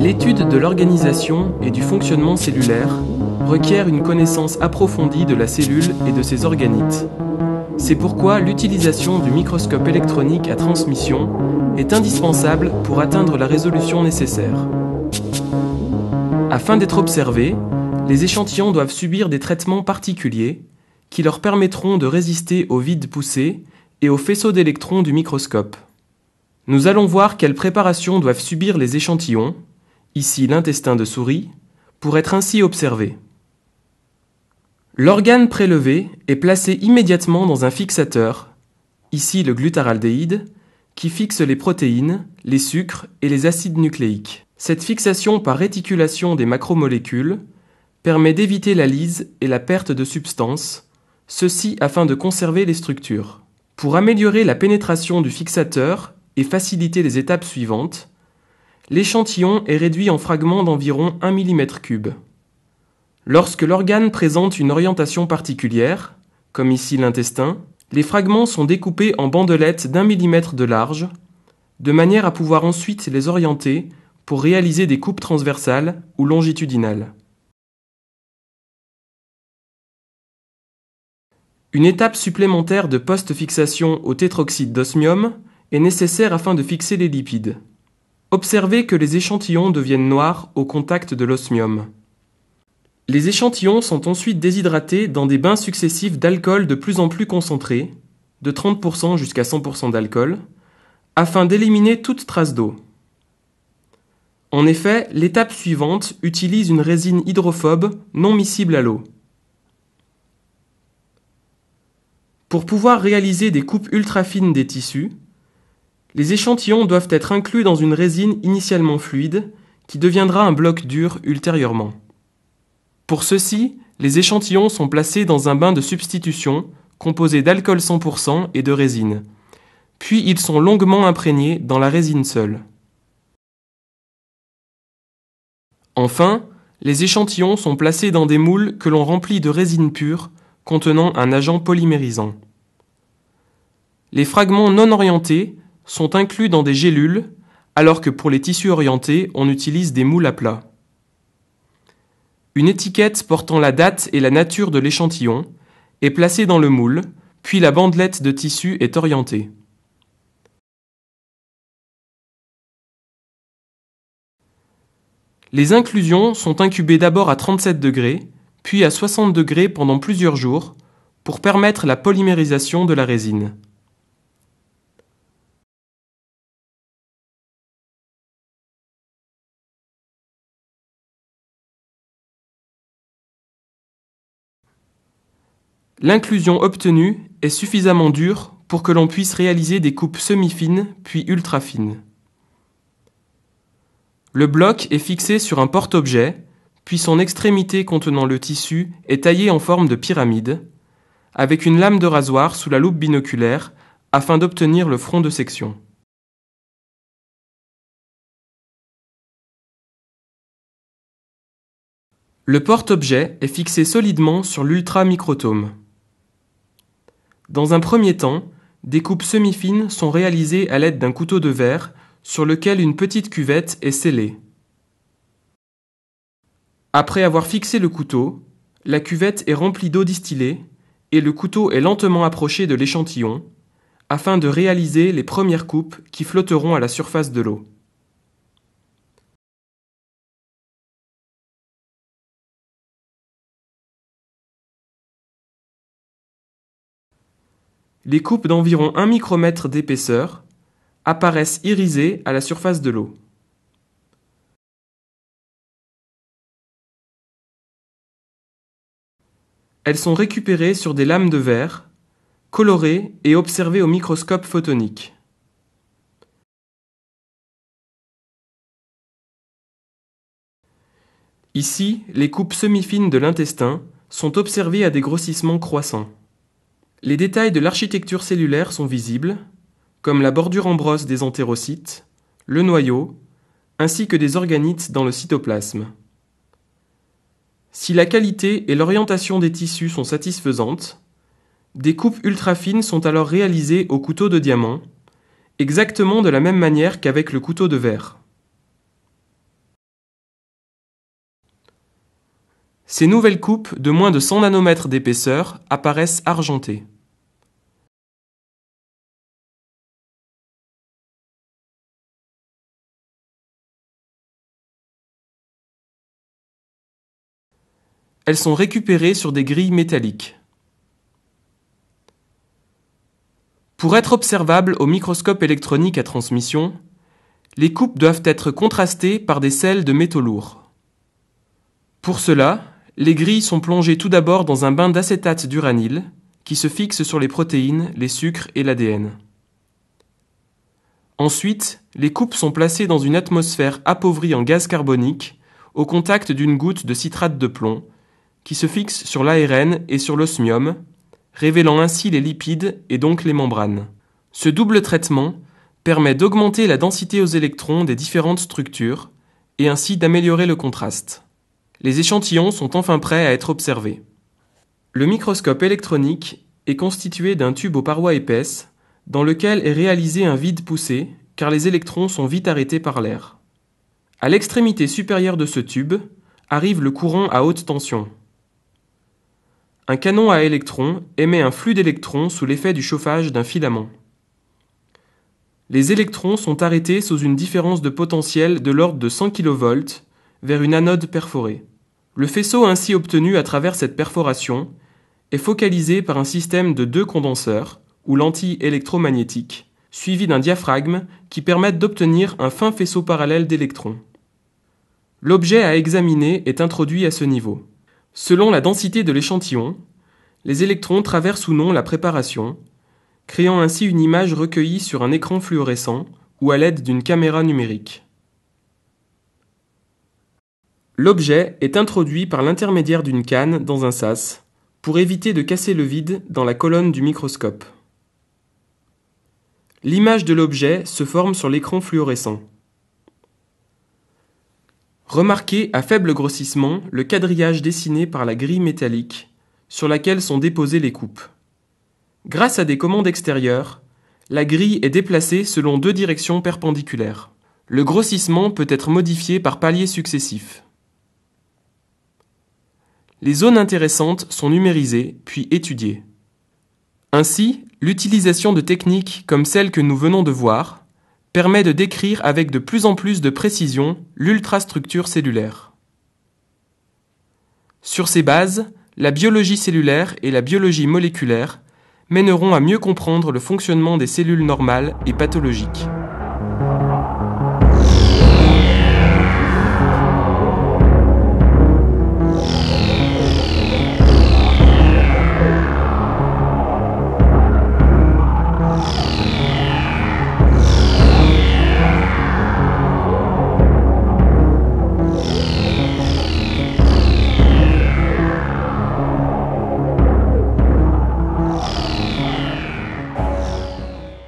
L'étude de l'organisation et du fonctionnement cellulaire requiert une connaissance approfondie de la cellule et de ses organites. C'est pourquoi l'utilisation du microscope électronique à transmission est indispensable pour atteindre la résolution nécessaire. Afin d'être observés, les échantillons doivent subir des traitements particuliers qui leur permettront de résister au vide poussé et aux faisceaux d'électrons du microscope. Nous allons voir quelles préparations doivent subir les échantillons ici l'intestin de souris, pour être ainsi observé. L'organe prélevé est placé immédiatement dans un fixateur, ici le glutaraldéhyde, qui fixe les protéines, les sucres et les acides nucléiques. Cette fixation par réticulation des macromolécules permet d'éviter la lise et la perte de substances, ceci afin de conserver les structures. Pour améliorer la pénétration du fixateur et faciliter les étapes suivantes, l'échantillon est réduit en fragments d'environ 1 mm3. Lorsque l'organe présente une orientation particulière, comme ici l'intestin, les fragments sont découpés en bandelettes d'un millimètre de large, de manière à pouvoir ensuite les orienter pour réaliser des coupes transversales ou longitudinales. Une étape supplémentaire de post-fixation au tétroxyde d'osmium est nécessaire afin de fixer les lipides. Observez que les échantillons deviennent noirs au contact de l'osmium. Les échantillons sont ensuite déshydratés dans des bains successifs d'alcool de plus en plus concentrés, de 30% jusqu'à 100% d'alcool, afin d'éliminer toute trace d'eau. En effet, l'étape suivante utilise une résine hydrophobe non miscible à l'eau. Pour pouvoir réaliser des coupes ultra fines des tissus, les échantillons doivent être inclus dans une résine initialement fluide, qui deviendra un bloc dur ultérieurement. Pour ceci, les échantillons sont placés dans un bain de substitution, composé d'alcool 100% et de résine. Puis ils sont longuement imprégnés dans la résine seule. Enfin, les échantillons sont placés dans des moules que l'on remplit de résine pure contenant un agent polymérisant. Les fragments non orientés sont inclus dans des gélules, alors que pour les tissus orientés, on utilise des moules à plat. Une étiquette portant la date et la nature de l'échantillon est placée dans le moule, puis la bandelette de tissu est orientée. Les inclusions sont incubées d'abord à 37 degrés, puis à 60 degrés pendant plusieurs jours, pour permettre la polymérisation de la résine. L'inclusion obtenue est suffisamment dure pour que l'on puisse réaliser des coupes semi-fines puis ultra-fines. Le bloc est fixé sur un porte-objet, puis son extrémité contenant le tissu est taillée en forme de pyramide, avec une lame de rasoir sous la loupe binoculaire afin d'obtenir le front de section. Le porte-objet est fixé solidement sur l'ultra-microtome. Dans un premier temps, des coupes semi-fines sont réalisées à l'aide d'un couteau de verre sur lequel une petite cuvette est scellée. Après avoir fixé le couteau, la cuvette est remplie d'eau distillée et le couteau est lentement approché de l'échantillon afin de réaliser les premières coupes qui flotteront à la surface de l'eau. les coupes d'environ 1 micromètre d'épaisseur apparaissent irisées à la surface de l'eau. Elles sont récupérées sur des lames de verre, colorées et observées au microscope photonique. Ici, les coupes semi-fines de l'intestin sont observées à des grossissements croissants. Les détails de l'architecture cellulaire sont visibles, comme la bordure en brosse des entérocytes, le noyau, ainsi que des organites dans le cytoplasme. Si la qualité et l'orientation des tissus sont satisfaisantes, des coupes ultrafines sont alors réalisées au couteau de diamant, exactement de la même manière qu'avec le couteau de verre. Ces nouvelles coupes de moins de 100 nanomètres d'épaisseur apparaissent argentées. Elles sont récupérées sur des grilles métalliques. Pour être observables au microscope électronique à transmission, les coupes doivent être contrastées par des sels de métaux lourds. Pour cela, les grilles sont plongées tout d'abord dans un bain d'acétate d'uranyle qui se fixe sur les protéines, les sucres et l'ADN. Ensuite, les coupes sont placées dans une atmosphère appauvrie en gaz carbonique au contact d'une goutte de citrate de plomb qui se fixe sur l'ARN et sur l'osmium, révélant ainsi les lipides et donc les membranes. Ce double traitement permet d'augmenter la densité aux électrons des différentes structures et ainsi d'améliorer le contraste. Les échantillons sont enfin prêts à être observés. Le microscope électronique est constitué d'un tube aux parois épaisses dans lequel est réalisé un vide poussé car les électrons sont vite arrêtés par l'air. À l'extrémité supérieure de ce tube arrive le courant à haute tension. Un canon à électrons émet un flux d'électrons sous l'effet du chauffage d'un filament. Les électrons sont arrêtés sous une différence de potentiel de l'ordre de 100 kV vers une anode perforée. Le faisceau ainsi obtenu à travers cette perforation est focalisé par un système de deux condenseurs, ou lentilles électromagnétiques, suivi d'un diaphragme qui permettent d'obtenir un fin faisceau parallèle d'électrons. L'objet à examiner est introduit à ce niveau. Selon la densité de l'échantillon, les électrons traversent ou non la préparation, créant ainsi une image recueillie sur un écran fluorescent ou à l'aide d'une caméra numérique. L'objet est introduit par l'intermédiaire d'une canne dans un sas pour éviter de casser le vide dans la colonne du microscope. L'image de l'objet se forme sur l'écran fluorescent. Remarquez à faible grossissement le quadrillage dessiné par la grille métallique sur laquelle sont déposées les coupes. Grâce à des commandes extérieures, la grille est déplacée selon deux directions perpendiculaires. Le grossissement peut être modifié par paliers successifs. Les zones intéressantes sont numérisées puis étudiées. Ainsi, l'utilisation de techniques comme celle que nous venons de voir permet de décrire avec de plus en plus de précision l'ultrastructure cellulaire. Sur ces bases, la biologie cellulaire et la biologie moléculaire mèneront à mieux comprendre le fonctionnement des cellules normales et pathologiques.